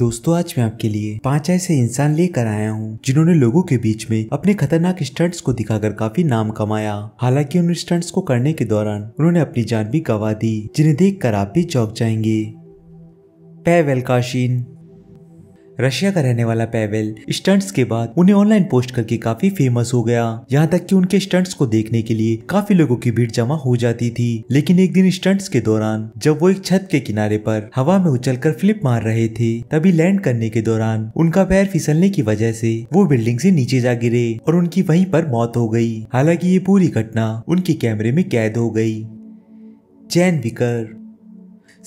दोस्तों आज मैं आपके लिए पांच ऐसे इंसान लेकर आया हूँ जिन्होंने लोगों के बीच में अपने खतरनाक स्टंट्स को दिखाकर काफी नाम कमाया हालांकि उन स्टंट्स को करने के दौरान उन्होंने अपनी जान भी गंवा दी जिन्हें देखकर आप भी चौक जाएंगे पैवेल काशीन रशिया का रहने वाला पेवेल स्टंट्स के बाद उन्हें ऑनलाइन पोस्ट करके काफी फेमस हो गया यहाँ तक कि उनके स्टंट्स को देखने के लिए काफी लोगों की भीड़ जमा हो जाती थी लेकिन एक दिन स्टंट्स के दौरान जब वो एक छत के किनारे पर हवा में उछलकर फ्लिप मार रहे थे तभी लैंड करने के दौरान उनका पैर फिसलने की वजह ऐसी वो बिल्डिंग ऐसी नीचे जा गिरे और उनकी वही आरोप मौत हो गयी हालाकि ये पूरी घटना उनके कैमरे में कैद हो गयी जैन विकर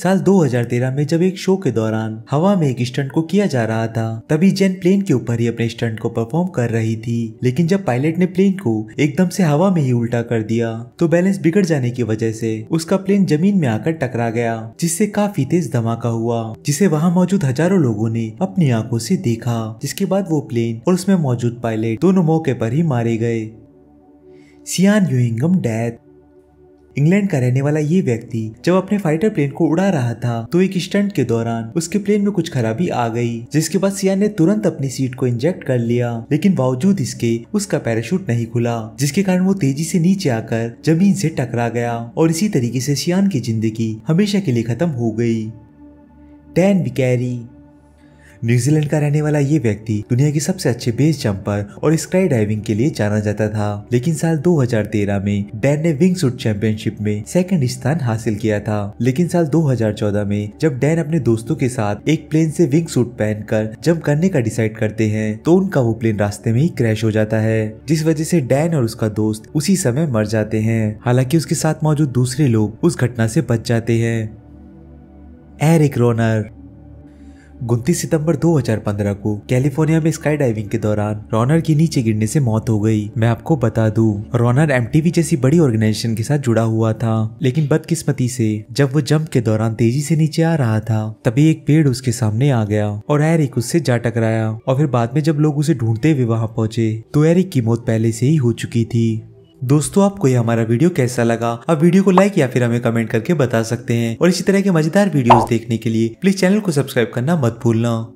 साल 2013 में जब एक शो के दौरान हवा में एक स्टंट को किया जा रहा था तभी जेन प्लेन के ऊपर ही अपने स्टंट को परफॉर्म कर रही थी लेकिन जब पायलट ने प्लेन को एकदम से हवा में ही उल्टा कर दिया तो बैलेंस बिगड़ जाने की वजह से उसका प्लेन जमीन में आकर टकरा गया जिससे काफी तेज धमाका हुआ जिसे वहाँ मौजूद हजारों लोगों ने अपनी आंखों से देखा जिसके बाद वो प्लेन और उसमें मौजूद पायलट दोनों मौके पर ही मारे गए सियान यूंगम डेथ इंग्लैंड का रहने वाला ये व्यक्ति जब अपने फाइटर प्लेन को उड़ा रहा था तो एक स्टंट के दौरान उसके प्लेन में कुछ खराबी आ गई जिसके बाद सियान ने तुरंत अपनी सीट को इंजेक्ट कर लिया लेकिन बावजूद इसके उसका पैराशूट नहीं खुला जिसके कारण वो तेजी से नीचे आकर जमीन से टकरा गया और इसी तरीके से सियान की जिंदगी हमेशा के लिए खत्म हो गई डैन बिकैरी न्यूजीलैंड का रहने वाला ये व्यक्ति दुनिया के सबसे अच्छे बेस जंपर और स्काई डाइविंग के लिए जाना जाता था लेकिन साल 2013 में डैन ने विंग सूट चैंपियनशिप में सेकंड स्थान हासिल किया था लेकिन साल 2014 में जब डैन अपने दोस्तों के साथ एक प्लेन से विंग सूट पहनकर जंप करने का डिसाइड करते हैं तो उनका वो प्लेन रास्ते में ही क्रैश हो जाता है जिस वजह से डैन और उसका दोस्त उसी समय मर जाते हैं हालांकि उसके साथ मौजूद दूसरे लोग उस घटना से बच जाते हैं एरिक रोनर उनतीस सितंबर 2015 को कैलिफोर्निया में स्काई डाइविंग के दौरान रॉनर की नीचे गिरने से मौत हो गई मैं आपको बता दूं रॉनर एम जैसी बड़ी ऑर्गेनाइजेशन के साथ जुड़ा हुआ था लेकिन बदकिस्मती से जब वो जंप के दौरान तेजी से नीचे आ रहा था तभी एक पेड़ उसके सामने आ गया और एरिक उससे जा टकराया और फिर बाद में जब लोग उसे ढूंढते हुए वहां पहुंचे तो एरिक की मौत पहले से ही हो चुकी थी दोस्तों आपको ये हमारा वीडियो कैसा लगा आप वीडियो को लाइक या फिर हमें कमेंट करके बता सकते हैं और इसी तरह के मजेदार वीडियोस देखने के लिए प्लीज चैनल को सब्सक्राइब करना मत भूलना